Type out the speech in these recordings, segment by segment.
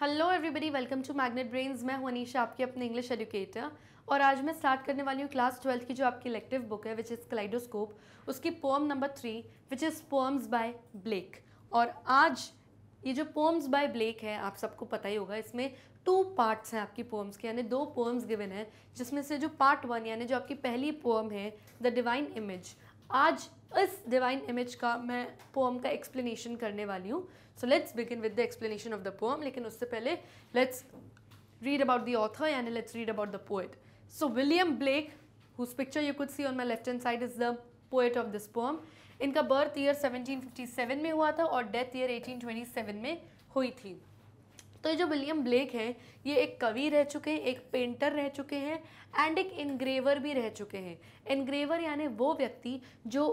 hello everybody welcome to magnet brains मैं हूं अनीशा आपके अपने इंग्लिश एजुकेटर और आज मैं स्टार्ट करने वाली हूँ क्लास ट्वेल्थ की जो आपकी इलेक्टिव बुक है विच इज़ क्लाइडोस्कोप उसकी poem number three which is poems by Blake और आज ये जो पोम्स बाय ब्लेक है आप सबको पता ही होगा इसमें टू पार्ट्स हैं आपकी पोम्स के यानी दो पोम्स गिवन है जिसमें से जो पार्ट वन यानी जो आपकी पहली पोम है द डिवाइन इमेज आज इस डिवाइन इमेज का मैं पोम का एक्सप्लेनेशन करने वाली हूँ so let's begin with the explanation of the poem लेकिन उससे पहले let's read about the author and let's read about the poet so William Blake whose picture you could see on my left hand side is the poet of this poem इनका birth year 1757 में हुआ था और death year 1827 में हुई थी तो ये जो विलियम ब्लेक है ये एक कवि रह चुके हैं एक पेंटर रह चुके हैं एंड एक इनग्रेवर भी रह चुके हैं इनग्रेवर यानी वो व्यक्ति जो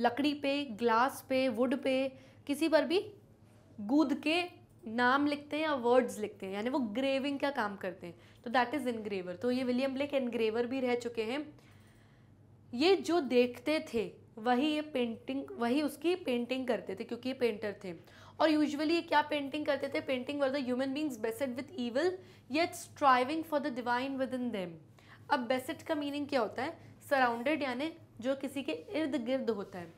लकड़ी पे ग्लास पे वुड पे किसी पर भी गूद के नाम लिखते हैं या वर्ड्स लिखते हैं यानी वो ग्रेविंग का काम करते हैं तो दैट इज़ इनग्रेवर तो ये विलियम ब्लेक इनग्रेवर भी रह चुके हैं ये जो देखते थे वही ये पेंटिंग वही उसकी पेंटिंग करते थे क्योंकि ये पेंटर थे और यूजुअली ये क्या पेंटिंग करते थे painting were the human beings beset with evil yet striving for the divine within them अब बेसेट का मीनिंग क्या होता है सराउंडेड यानी जो किसी के इर्द गिर्द होता है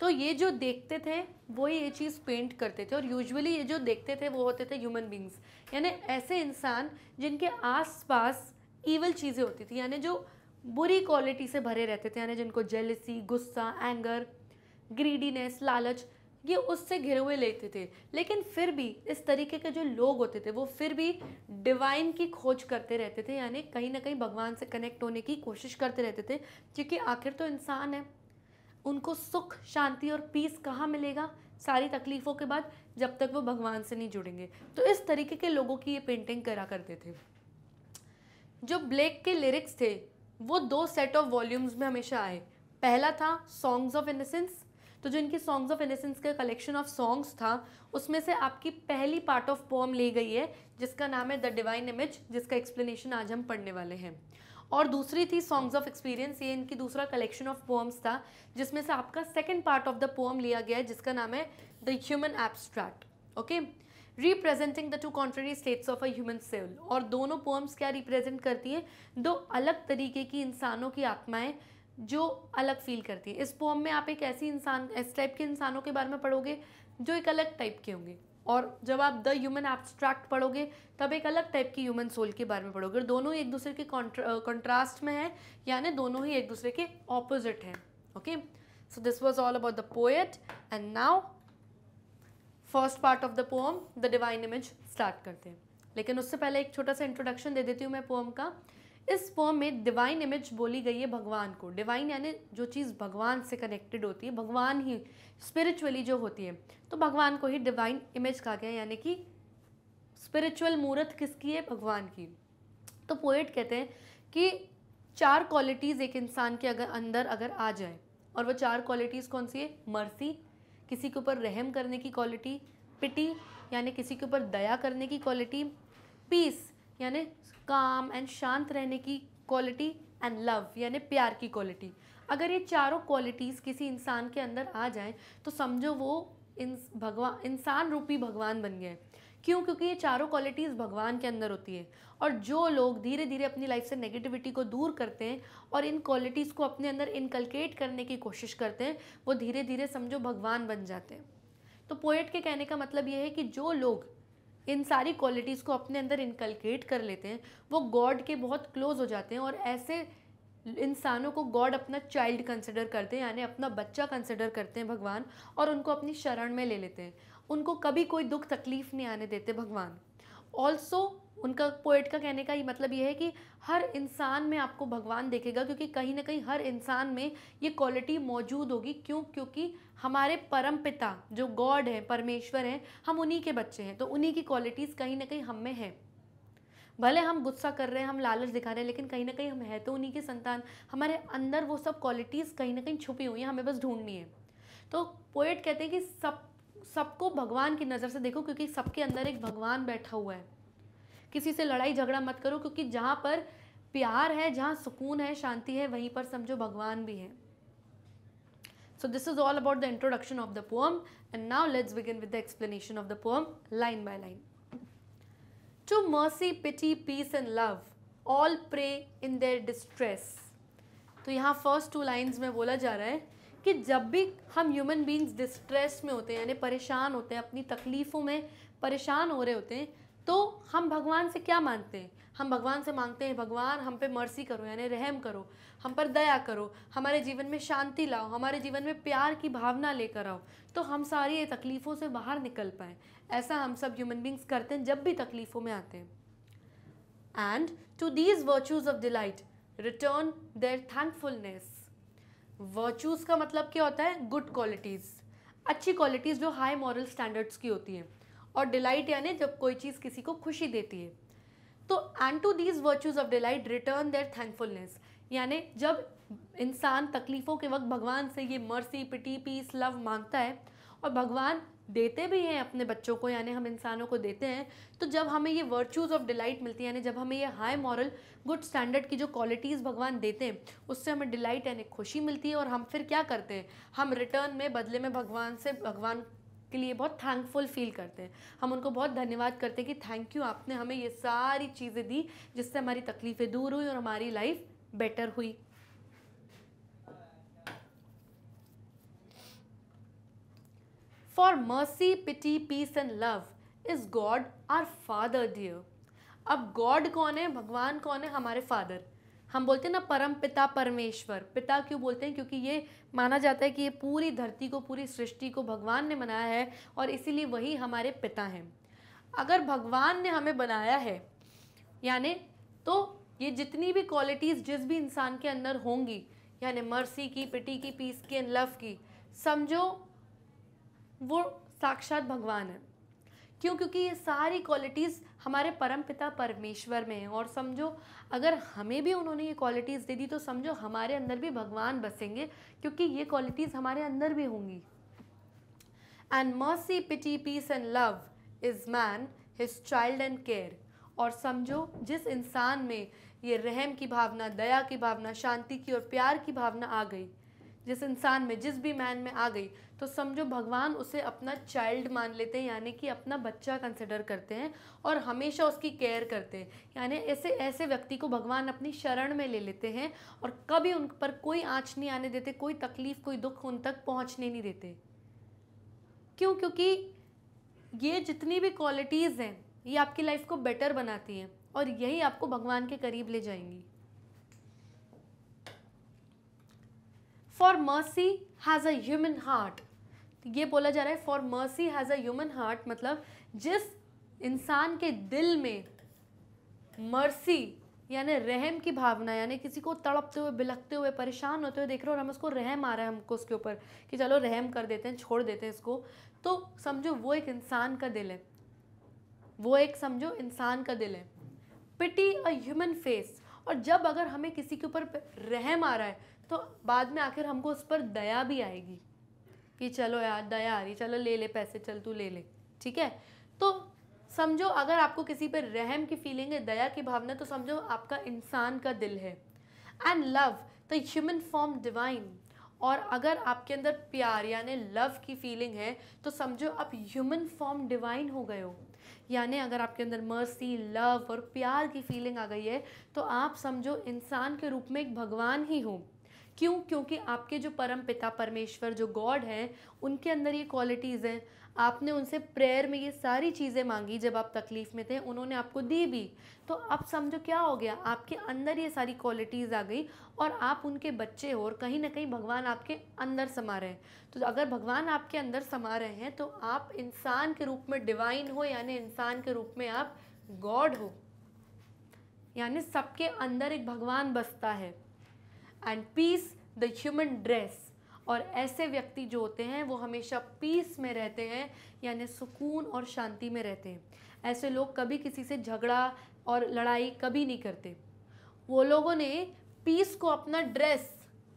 तो ये जो देखते थे वो ये चीज़ पेंट करते थे और यूजुअली ये जो देखते थे वो होते थे ह्यूमन बींग्स यानी ऐसे इंसान जिनके आसपास ईवल चीज़ें होती थी यानी जो बुरी क्वालिटी से भरे रहते थे यानी जिनको जेलसी गुस्सा एंगर ग्रीडीनेस लालच ये उससे घिरे हुए लेते थे लेकिन फिर भी इस तरीके के जो लोग होते थे वो फिर भी डिवाइन की खोज करते रहते थे यानी कहीं ना कहीं भगवान से कनेक्ट होने की कोशिश करते रहते थे क्योंकि आखिर तो इंसान है उनको सुख शांति और पीस कहाँ मिलेगा सारी तकलीफ़ों के बाद जब तक वो भगवान से नहीं जुड़ेंगे तो इस तरीके के लोगों की ये पेंटिंग करा करते थे जो ब्लैक के लिरिक्स थे वो दो सेट ऑफ वॉल्यूम्स में हमेशा आए पहला था सॉन्ग्स ऑफ इनसेंस तो जो इनकी सॉन्ग्स ऑफ इनोसेंस का कलेक्शन ऑफ सॉन्ग्स था उसमें से आपकी पहली पार्ट ऑफ पोम ली गई है जिसका नाम है द डिवाइन इमेज जिसका एक्सप्लेनेशन आज हम पढ़ने वाले हैं और दूसरी थी सॉन्ग्स ऑफ एक्सपीरियंस ये इनकी दूसरा कलेक्शन ऑफ पोम्स था जिसमें से आपका second part of the poem लिया गया है जिसका नाम है the human abstract okay representing the two contrary states of a human cell और दोनों पोम्स क्या रिप्रेजेंट करती हैं दो अलग तरीके की इंसानों की आत्माएं जो अलग फील करती है इस पोम में आप एक ऐसी इंसान इस टाइप के इंसानों के बारे में पढ़ोगे जो एक अलग टाइप के होंगे और जब आप द ह्यूमन एब्स्ट्रैक्ट पढ़ोगे तब एक अलग टाइप की ह्यूमन सोल के बारे में पढ़ोगे और दोनों ही एक दूसरे के कॉन्ट्रास्ट में हैं यानी दोनों ही एक दूसरे के ऑपोजिट हैं okay so this was all about the poet and now first part of the poem the divine image start करते हैं लेकिन उससे पहले एक छोटा सा इंट्रोडक्शन दे देती हूँ मैं पोम का इस फॉर्म में डिवाइन इमेज बोली गई है भगवान को डिवाइन यानी जो चीज़ भगवान से कनेक्टेड होती है भगवान ही स्पिरिचुअली जो होती है तो भगवान को ही डिवाइन इमेज कहा गया यानी कि स्पिरिचुअल मूर्त किसकी है भगवान की तो पोएट कहते हैं कि चार क्वालिटीज़ एक इंसान के अगर अंदर अगर आ जाए और वो चार क्वालिटीज़ कौन सी है मर्सी किसी के ऊपर रहम करने की क्वालिटी पिटी यानी किसी के ऊपर दया करने की क्वालिटी पीस यानी काम एंड शांत रहने की क्वालिटी एंड लव यानी प्यार की क्वालिटी अगर ये चारों क्वालिटीज़ किसी इंसान के अंदर आ जाए तो समझो वो इन भगवान इंसान रूपी भगवान बन गए क्यों क्योंकि ये चारों क्वालिटीज़ भगवान के अंदर होती है और जो लोग धीरे धीरे अपनी लाइफ से नेगेटिविटी को दूर करते हैं और इन क्वालिटीज़ को अपने अंदर इनकलकेट करने की कोशिश करते हैं वो धीरे धीरे समझो भगवान बन जाते हैं तो पोएट के कहने का मतलब ये है कि जो लोग इन सारी क्वालिटीज़ को अपने अंदर इनकलकेट कर लेते हैं वो गॉड के बहुत क्लोज हो जाते हैं और ऐसे इंसानों को गॉड अपना चाइल्ड कंसिडर करते हैं यानी अपना बच्चा कंसिडर करते हैं भगवान और उनको अपनी शरण में ले लेते हैं उनको कभी कोई दुख तकलीफ़ नहीं आने देते भगवान ऑल्सो उनका पोइट का कहने का ये मतलब ये है कि हर इंसान में आपको भगवान देखेगा क्योंकि कहीं ना कहीं हर इंसान में ये क्वालिटी मौजूद होगी क्यों क्योंकि हमारे परम पिता जो गॉड है परमेश्वर हैं हम उन्हीं के बच्चे हैं तो उन्हीं की क्वालिटीज़ कहीं ना कहीं हम में हैं भले हम गुस्सा कर रहे हैं हम लालच दिखा रहे हैं लेकिन कहीं ना कहीं हम हैं तो उन्हीं के संतान हमारे अंदर वो सब क्वालिटीज़ कहीं ना कहीं छुपी हुई हैं हमें बस ढूंढनी है तो पोएट कहते हैं कि सब सबको भगवान की नज़र से देखो क्योंकि सबके अंदर एक भगवान बैठा हुआ है किसी से लड़ाई झगड़ा मत करो क्योंकि जहाँ पर प्यार है जहाँ सुकून है शांति है वहीं पर समझो भगवान भी है so this is all about the introduction of the poem and now let's begin with the explanation of the poem line by line to mercy pity peace and love all pray in their distress तो यहाँ first two lines में बोला जा रहा है कि जब भी हम ह्यूमन बींग्स डिस्ट्रेस में होते हैं यानी परेशान होते हैं अपनी तकलीफ़ों में परेशान हो रहे होते हैं तो हम भगवान से क्या मांगते हैं हम भगवान से मांगते हैं भगवान हम पे मर्सी करो यानी रहम करो हम पर दया करो हमारे जीवन में शांति लाओ हमारे जीवन में प्यार की भावना लेकर आओ तो हम सारी ये तकलीफ़ों से बाहर निकल पाएँ ऐसा हम सब ह्यूमन बींग्स करते हैं जब भी तकलीफ़ों में आते हैं and to these virtues of delight return their thankfulness virtues का मतलब क्या होता है गुड क्वालिटीज़ अच्छी क्वालिटीज़ जो हाई मॉरल स्टैंडर्ड्स की होती हैं और डिलाइट यानी जब कोई चीज़ किसी को खुशी देती है तो and to these virtues of delight return their thankfulness यानी जब इंसान तकलीफ़ों के वक्त भगवान से ये मर्सी पिटी पीस लव मांगता है और भगवान देते भी हैं अपने बच्चों को यानी हम इंसानों को देते हैं तो जब हमें ये वर्चूज़ ऑफ डिलाइट मिलती है यानी जब हमें ये हाई मॉरल गुड स्टैंडर्ड की जो क्वालिटीज़ भगवान देते हैं उससे हमें डिलाइट यानी खुशी मिलती है और हम फिर क्या करते हैं हम रिटर्न में बदले में भगवान से भगवान के लिए बहुत थैंकफुल फील करते हैं हम उनको बहुत धन्यवाद करते हैं कि थैंक यू आपने हमें ये सारी चीज़ें दी जिससे हमारी तकलीफ़ें दूर हुई और हमारी लाइफ बेटर हुई for mercy pity peace and love is God our father dear अब गॉड कौन है भगवान कौन है हमारे फादर हम बोलते हैं ना परम पिता परमेश्वर पिता क्यों बोलते हैं क्योंकि ये माना जाता है कि ये पूरी धरती को पूरी सृष्टि को भगवान ने बनाया है और इसीलिए वही हमारे पिता हैं अगर भगवान ने हमें बनाया है यानी तो ये जितनी भी क्वालिटीज़ जिस भी इंसान के अंदर होंगी यानी मर्सी की पिटी की पीस की एंड लव की समझो वो साक्षात भगवान है क्यों क्योंकि ये सारी क्वालिटीज़ हमारे परम पिता परमेश्वर में है और समझो अगर हमें भी उन्होंने ये क्वालिटीज़ दे दी तो समझो हमारे अंदर भी भगवान बसेंगे क्योंकि ये क्वालिटीज़ हमारे अंदर भी होंगी and mercy pity peace and love is man his child and care और समझो जिस इंसान में ये रहम की भावना दया की भावना शांति की और प्यार की भावना आ गई जिस इंसान में जिस भी मैन में आ गई तो समझो भगवान उसे अपना चाइल्ड मान लेते हैं यानी कि अपना बच्चा कंसिडर करते हैं और हमेशा उसकी केयर करते हैं यानी ऐसे ऐसे व्यक्ति को भगवान अपनी शरण में ले लेते हैं और कभी उन पर कोई आँच नहीं आने देते कोई तकलीफ़ कोई दुख उन तक पहुँचने नहीं देते क्यों क्योंकि ये जितनी भी क्वालिटीज़ हैं ये आपकी लाइफ को बेटर बनाती हैं और यही आपको भगवान के करीब ले जाएंगी for mercy has a human heart ये बोला जा रहा है for mercy has a human heart मतलब जिस इंसान के दिल में मर्सी यानी रहम की भावना यानी किसी को तड़पते हुए बिलखते हुए परेशान होते हुए देख रहे हो और हम उसको रहम आ रहा है हमको उसके ऊपर कि चलो रहम कर देते हैं छोड़ देते हैं इसको तो समझो वो एक इंसान का दिल है वो एक समझो इंसान का दिल है पिटी अ ह्यूमन फेस और जब अगर हमें किसी के ऊपर रहम आ रहा है तो बाद में आखिर हमको उस पर दया भी आएगी कि चलो यार दया आ रही चलो ले ले पैसे चल तू ले ले ठीक है तो समझो अगर आपको किसी पर रहम की फीलिंग है दया की भावना तो समझो आपका इंसान का दिल है and love the human form divine और अगर आपके अंदर प्यार यानी लव की फीलिंग है तो समझो आप ह्यूमन फॉर्म डिवाइन हो गए हो यानी अगर आपके अंदर मर्सी लव और प्यार की फीलिंग आ गई है तो आप समझो इंसान के रूप में एक भगवान ही हो क्यों क्योंकि आपके जो परम पिता परमेश्वर जो गॉड हैं उनके अंदर ये क्वालिटीज़ हैं आपने उनसे प्रेयर में ये सारी चीज़ें मांगी जब आप तकलीफ़ में थे उन्होंने आपको दी भी तो अब समझो क्या हो गया आपके अंदर ये सारी क्वालिटीज़ आ गई और आप उनके बच्चे हो और कहीं ना कहीं भगवान आपके अंदर समा रहे हैं तो अगर भगवान आपके अंदर समा रहे हैं तो आप इंसान के रूप में डिवाइन हो यानी इंसान के रूप में आप गॉड हो यानी सबके अंदर एक भगवान बसता है and peace the human dress और ऐसे व्यक्ति जो होते हैं वो हमेशा पीस में रहते हैं यानी सुकून और शांति में रहते हैं ऐसे लोग कभी किसी से झगड़ा और लड़ाई कभी नहीं करते वो लोगों ने पीस को अपना ड्रेस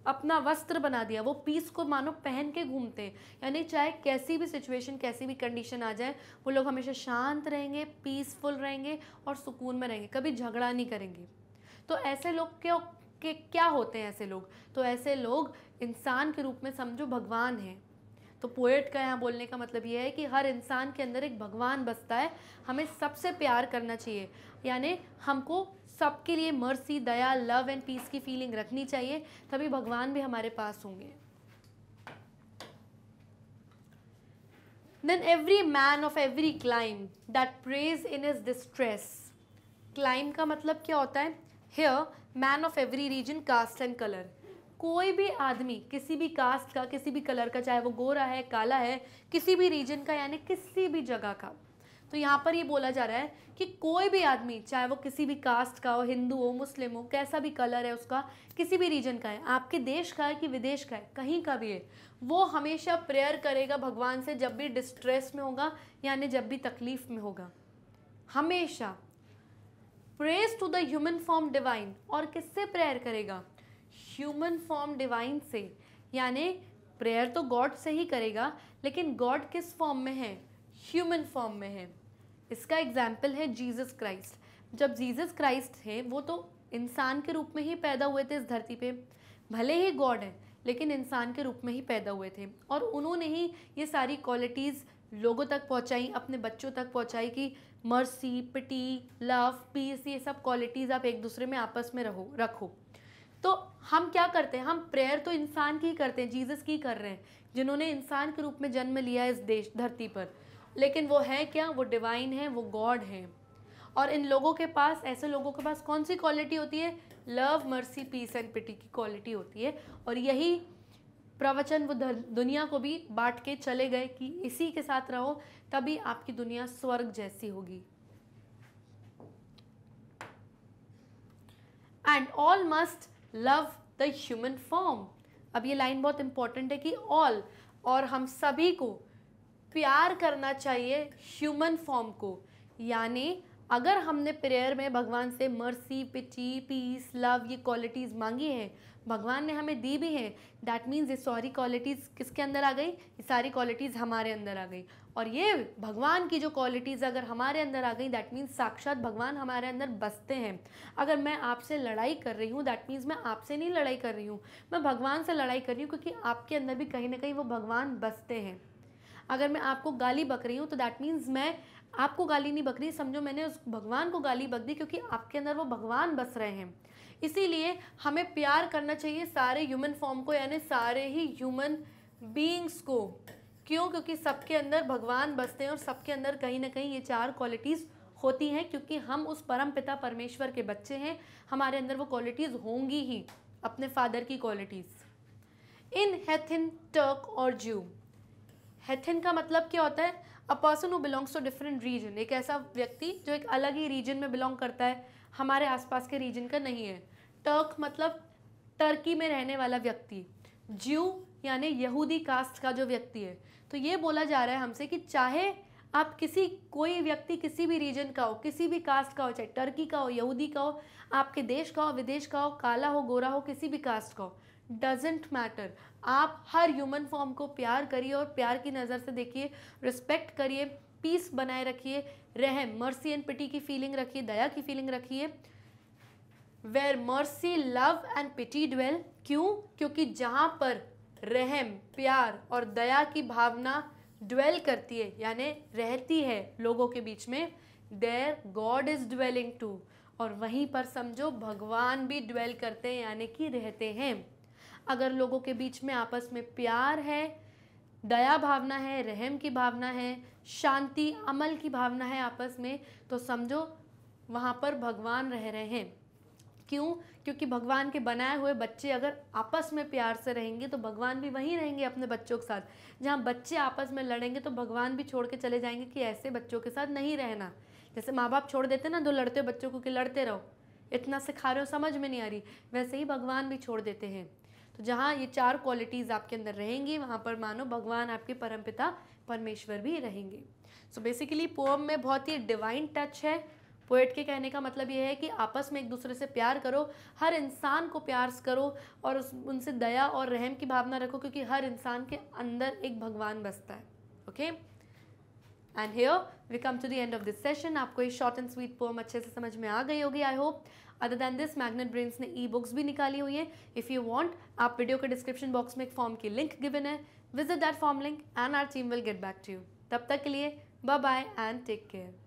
अपना वस्त्र बना दिया वो पीस को मानो पहन के घूमते हैं यानी चाहे कैसी भी सिचुएशन कैसी भी कंडीशन आ जाए वो लोग हमेशा शांत रहेंगे पीसफुल रहेंगे और सुकून में रहेंगे कभी झगड़ा नहीं करेंगे तो ऐसे लोग क्यों कि क्या होते हैं ऐसे लोग तो ऐसे लोग इंसान के रूप में समझो भगवान हैं तो पोएट का यहाँ बोलने का मतलब ये है कि हर इंसान के अंदर एक भगवान बसता है हमें सबसे प्यार करना चाहिए यानी हमको सबके लिए मर्सी दया लव एंड पीस की फीलिंग रखनी चाहिए तभी भगवान भी हमारे पास होंगे then every man of every clime that prays in is distress clime का मतलब क्या होता है here man of every region caste and colour कोई भी आदमी किसी भी कास्ट का किसी भी कलर का चाहे वो गोरा है काला है किसी भी रीजन का यानी किसी भी जगह का तो यहाँ पर ये बोला जा रहा है कि कोई भी आदमी चाहे वो किसी भी कास्ट का हो हिंदू हो मुस्लिम हो कैसा भी कलर है उसका किसी भी रीजन का है आपके देश का है कि विदेश का है कहीं का भी है वो हमेशा प्रेयर करेगा भगवान से जब भी डिस्ट्रेस में होगा यानी जब भी तकलीफ़ में होगा हमेशा prays to the human form divine और किससे प्रेयर करेगा ह्यूमन फॉर्म डिवाइन से यानी प्रेयर तो गॉड से ही करेगा लेकिन गॉड किस फॉर्म में है ह्यूमन फॉर्म में है इसका एग्जाम्पल है जीसस क्राइस्ट जब जीसस क्राइस्ट थे वो तो इंसान के रूप में ही पैदा हुए थे इस धरती पे भले ही गॉड हैं लेकिन इंसान के रूप में ही पैदा हुए थे और उन्होंने ही ये सारी क्वालिटीज़ लोगों तक पहुंचाई अपने बच्चों तक पहुंचाई कि मर्सी पिटी लव पीस ये सब क्वालिटीज़ आप एक दूसरे में आपस में रहो रखो तो हम क्या करते हैं हम प्रेयर तो इंसान की करते हैं जीसस की कर रहे हैं जिन्होंने इंसान के रूप में जन्म लिया इस देश धरती पर लेकिन वो है क्या वो डिवाइन है वो गॉड है और इन लोगों के पास ऐसे लोगों के पास कौन सी क्वालिटी होती है love mercy peace and pity की क्वालिटी होती है और यही प्रवचन वो दुनिया को भी बांट के चले गए कि इसी के साथ रहो तभी आपकी दुनिया स्वर्ग जैसी होगी and all must love the human form अब ये लाइन बहुत इंपॉर्टेंट है कि ऑल और हम सभी को प्यार करना चाहिए ह्यूमन फॉर्म को यानी अगर हमने प्रेयर में भगवान से मर्सी पिटी पीस लव ये क्वालिटीज़ मांगी हैं भगवान ने हमें दी भी है दैट मीन्स ये सॉरी क्वालिटीज़ किसके अंदर आ गई ये सारी क्वालिटीज़ हमारे अंदर आ गई और ये भगवान की जो क्वालिटीज़ अगर हमारे अंदर आ गई दैट मीन्स साक्षात भगवान हमारे अंदर बसते हैं अगर मैं आपसे लड़ाई कर रही हूँ दैट मीन्स मैं आपसे नहीं लड़ाई कर रही हूँ मैं भगवान से लड़ाई कर रही हूँ क्योंकि आपके अंदर भी कहीं ना कहीं वो भगवान बसते हैं अगर मैं आपको गाली बक रही हूँ तो दैट मीन्स मैं आपको गाली नहीं बक रही समझो मैंने उस भगवान को गाली बक दी क्योंकि आपके अंदर वो भगवान बस रहे हैं इसीलिए हमें प्यार करना चाहिए सारे ह्यूमन फॉर्म को यानी सारे ही ह्यूमन बींग्स को क्यों क्योंकि सबके अंदर भगवान बसते हैं और सबके अंदर कहीं ना कहीं ये चार क्वालिटीज़ होती हैं क्योंकि हम उस परम पिता परमेश्वर के बच्चे हैं हमारे अंदर वो क्वालिटीज़ होंगी ही अपने फादर की क्वालिटीज़ इन हैथिन टर्क और ज्यू हैथिन का मतलब क्या होता है a person who belongs to different region एक ऐसा व्यक्ति जो एक अलग ही रीजन में बिलोंग करता है हमारे आसपास के रीजन का नहीं है टर्क मतलब टर्की में रहने वाला व्यक्ति ज्यू यानी यहूदी कास्ट का जो व्यक्ति है तो ये बोला जा रहा है हमसे कि चाहे आप किसी कोई व्यक्ति किसी भी रीजन का हो किसी भी कास्ट का हो चाहे टर्की का हो यहूदी का हो आपके देश का हो विदेश का हो काला हो गोरा हो किसी भी कास्ट का हो डजेंट मैटर आप हर ह्यूमन फॉर्म को प्यार करिए और प्यार की नज़र से देखिए रिस्पेक्ट करिए पीस बनाए रखिए रहम मर्सी एंड पिटी की फीलिंग रखिए दया की फीलिंग रखिए where mercy love and pity dwell क्यों क्योंकि जहाँ पर रहम प्यार और दया की भावना ड्वेल करती है यानी रहती है लोगों के बीच में there God is dwelling too और वहीं पर समझो भगवान भी ड्वेल करते हैं यानी कि रहते हैं अगर लोगों के बीच में आपस में प्यार है दया भावना है रहम की भावना है शांति अमल की भावना है आपस में तो समझो वहाँ पर भगवान रह रहे हैं क्यों क्योंकि भगवान के बनाए हुए बच्चे अगर आपस में प्यार से रहेंगे तो भगवान भी वहीं रहेंगे अपने बच्चों के साथ जहाँ बच्चे आपस में लड़ेंगे तो भगवान भी छोड़ के चले जाएंगे कि ऐसे बच्चों के साथ नहीं रहना जैसे माँ बाप छोड़ देते ना दो लड़ते बच्चों को कि लड़ते रहो इतना सिखा रहे हो समझ में नहीं आ रही वैसे ही भगवान भी छोड़ देते हैं तो जहाँ ये चार क्वालिटीज़ आपके अंदर रहेंगी वहाँ पर मानो भगवान आपके परमपिता परमेश्वर भी रहेंगे सो बेसिकली पोम में बहुत ही डिवाइन टच है पोएट के कहने का मतलब ये है कि आपस में एक दूसरे से प्यार करो हर इंसान को प्यार करो और उस उनसे दया और रहम की भावना रखो क्योंकि हर इंसान के अंदर एक भगवान बसता है okay and here we come to the end of this session आपको ये शॉर्ट एंड स्वीट पोम अच्छे से समझ में आ गई होगी I hope other than this magnet brains ने ई बुक्स भी निकाली हुई हैं इफ़ यू वॉन्ट आप वीडियो के डिस्क्रिप्शन बॉक्स में एक फॉर्म की लिंक गिवन है visit that form link and our team will get back to you तब तक के लिए bye bye and take care